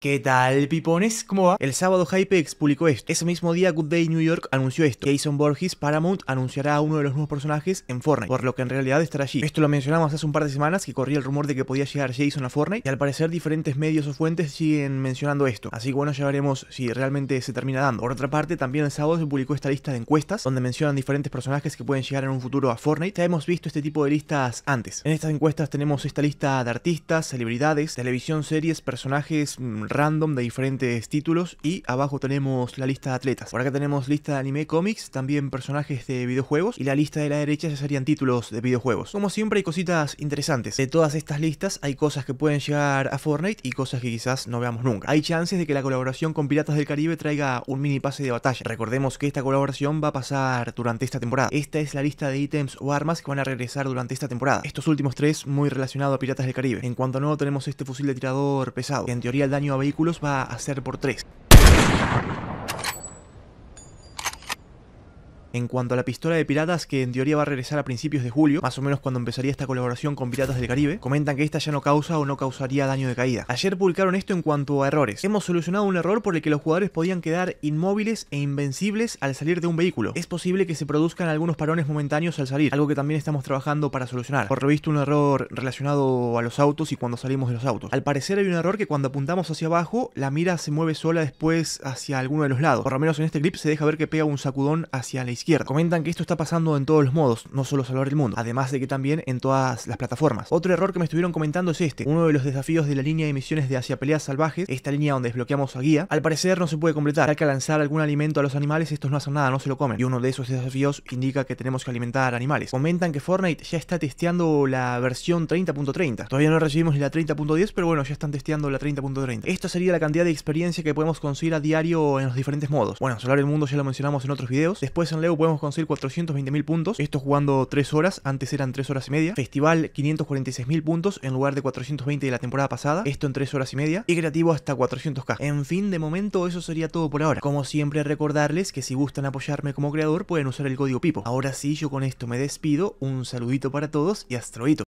¿Qué tal, pipones? ¿Cómo va? El sábado Hypex publicó esto. Ese mismo día Good Day New York anunció esto. Jason Borges Paramount anunciará a uno de los nuevos personajes en Fortnite, por lo que en realidad estará allí. Esto lo mencionamos hace un par de semanas que corría el rumor de que podía llegar Jason a Fortnite y al parecer diferentes medios o fuentes siguen mencionando esto. Así que bueno, ya veremos si realmente se termina dando. Por otra parte, también el sábado se publicó esta lista de encuestas donde mencionan diferentes personajes que pueden llegar en un futuro a Fortnite. Ya hemos visto este tipo de listas antes. En estas encuestas tenemos esta lista de artistas, celebridades, televisión, series, personajes mm, random de diferentes títulos y abajo tenemos la lista de atletas. Por acá tenemos lista de anime, cómics, también personajes de videojuegos y la lista de la derecha serían títulos de videojuegos. Como siempre hay cositas interesantes. De todas estas listas hay cosas que pueden llegar a Fortnite y cosas que quizás no veamos nunca. Hay chances de que la colaboración con Piratas del Caribe traiga un mini pase de batalla. Recordemos que esta colaboración va a pasar durante esta temporada. Esta es la lista de ítems o armas que van a regresar durante esta temporada. Estos últimos tres muy relacionados a Piratas del Caribe. En cuanto a nuevo tenemos este fusil de tirador pesado, que en teoría el daño vehículos va a ser por tres. En cuanto a la pistola de piratas, que en teoría va a regresar a principios de julio, más o menos cuando empezaría esta colaboración con Piratas del Caribe, comentan que esta ya no causa o no causaría daño de caída. Ayer publicaron esto en cuanto a errores. Hemos solucionado un error por el que los jugadores podían quedar inmóviles e invencibles al salir de un vehículo. Es posible que se produzcan algunos parones momentáneos al salir, algo que también estamos trabajando para solucionar. Por lo visto, un error relacionado a los autos y cuando salimos de los autos. Al parecer hay un error que cuando apuntamos hacia abajo, la mira se mueve sola después hacia alguno de los lados. Por lo menos en este clip se deja ver que pega un sacudón hacia la izquierda. Comentan que esto está pasando en todos los modos, no solo Salvar el Mundo, además de que también en todas las plataformas. Otro error que me estuvieron comentando es este, uno de los desafíos de la línea de misiones de Hacia Peleas Salvajes, esta línea donde desbloqueamos a Guía, al parecer no se puede completar, hay que lanzar algún alimento a los animales, estos no hacen nada, no se lo comen, y uno de esos desafíos indica que tenemos que alimentar animales. Comentan que Fortnite ya está testeando la versión 30.30, todavía no recibimos la 30.10, pero bueno, ya están testeando la 30.30. Esta sería la cantidad de experiencia que podemos conseguir a diario en los diferentes modos. Bueno, Solar el Mundo ya lo mencionamos en otros videos, después en podemos conseguir 420.000 puntos. Esto jugando 3 horas, antes eran 3 horas y media. Festival 546.000 puntos en lugar de 420 de la temporada pasada. Esto en 3 horas y media. Y creativo hasta 400k. En fin, de momento eso sería todo por ahora. Como siempre recordarles que si gustan apoyarme como creador pueden usar el código PIPO. Ahora sí, yo con esto me despido. Un saludito para todos y hasta luego.